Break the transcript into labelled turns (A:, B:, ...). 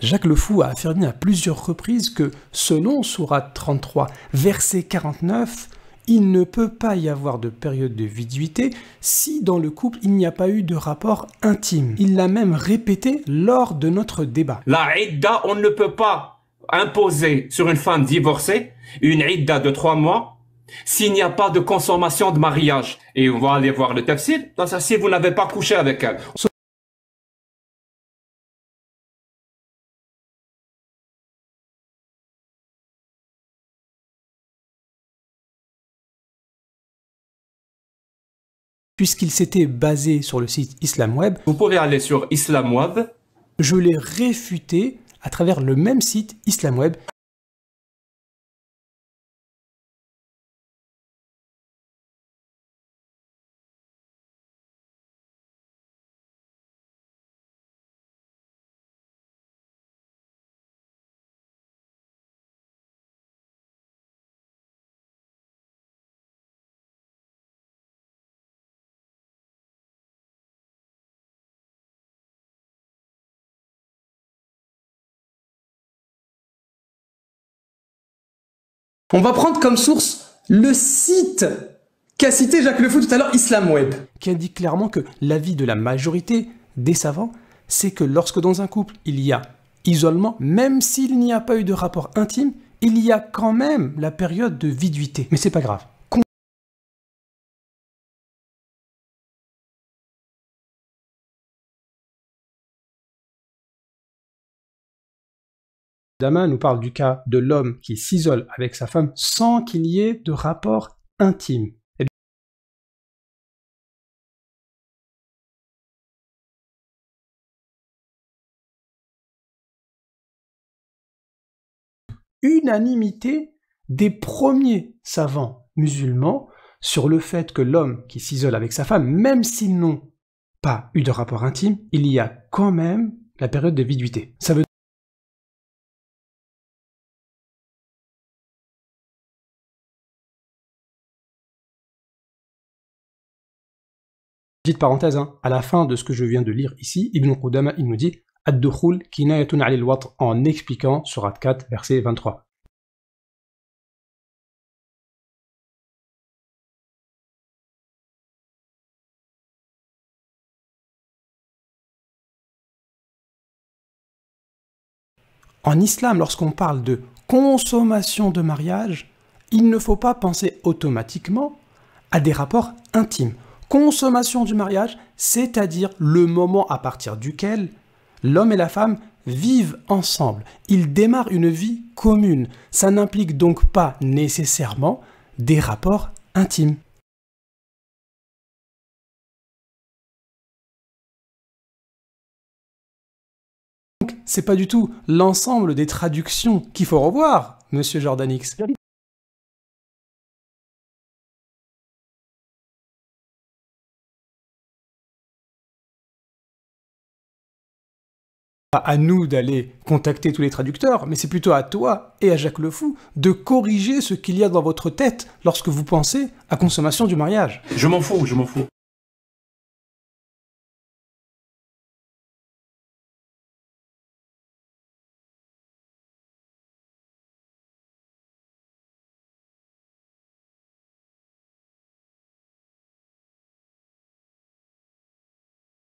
A: Jacques Le Fou a
B: affirmé
C: à plusieurs reprises que, selon Surah 33, verset 49, il ne peut pas y avoir de période de viduité si dans le couple il n'y a pas eu de rapport intime. Il l'a même répété lors de notre débat. La idda, on ne peut pas imposer sur une femme divorcée une idda de trois mois s'il n'y a pas de consommation de mariage. Et on va aller voir le tafsir. Si vous n'avez pas couché
B: avec
A: elle. puisqu'il s'était basé sur le site
B: IslamWeb. Vous pouvez aller sur IslamWeb. Je l'ai réfuté à travers le même
A: site IslamWeb. On va prendre comme source le
C: site qu'a cité Jacques Lefou tout à l'heure, IslamWeb. Qui indique clairement que l'avis de la majorité des savants, c'est que lorsque dans un couple il y a isolement, même s'il n'y a pas eu de rapport intime, il y a quand même la période de viduité. Mais c'est pas grave.
B: Dama nous parle du cas de l'homme qui s'isole avec sa femme sans qu'il y ait de rapport
A: intime. Eh
C: unanimité des premiers savants musulmans sur le fait que l'homme qui s'isole avec sa femme, même s'ils n'ont pas eu de rapport intime, il y a quand même la période de viduité. Ça veut
A: Petite parenthèse, hein. à la fin
B: de ce que je viens de lire ici, Ibn Qudama, il nous dit Ad-Dukhul kinayatun al watr » en expliquant
A: sur At 4, verset 23. En
C: islam, lorsqu'on parle de consommation de mariage, il ne faut pas penser automatiquement à des rapports intimes consommation du mariage, c'est-à-dire le moment à partir duquel l'homme et la femme vivent ensemble. Ils démarrent une vie commune. Ça n'implique donc pas nécessairement des rapports
A: intimes. c'est pas du tout l'ensemble des traductions qu'il faut revoir, monsieur Jordanix.
C: pas à nous d'aller contacter tous les traducteurs, mais c'est plutôt à toi et à Jacques Le de corriger ce qu'il y a dans votre tête lorsque vous pensez à consommation du mariage. Je m'en fous, je m'en fous.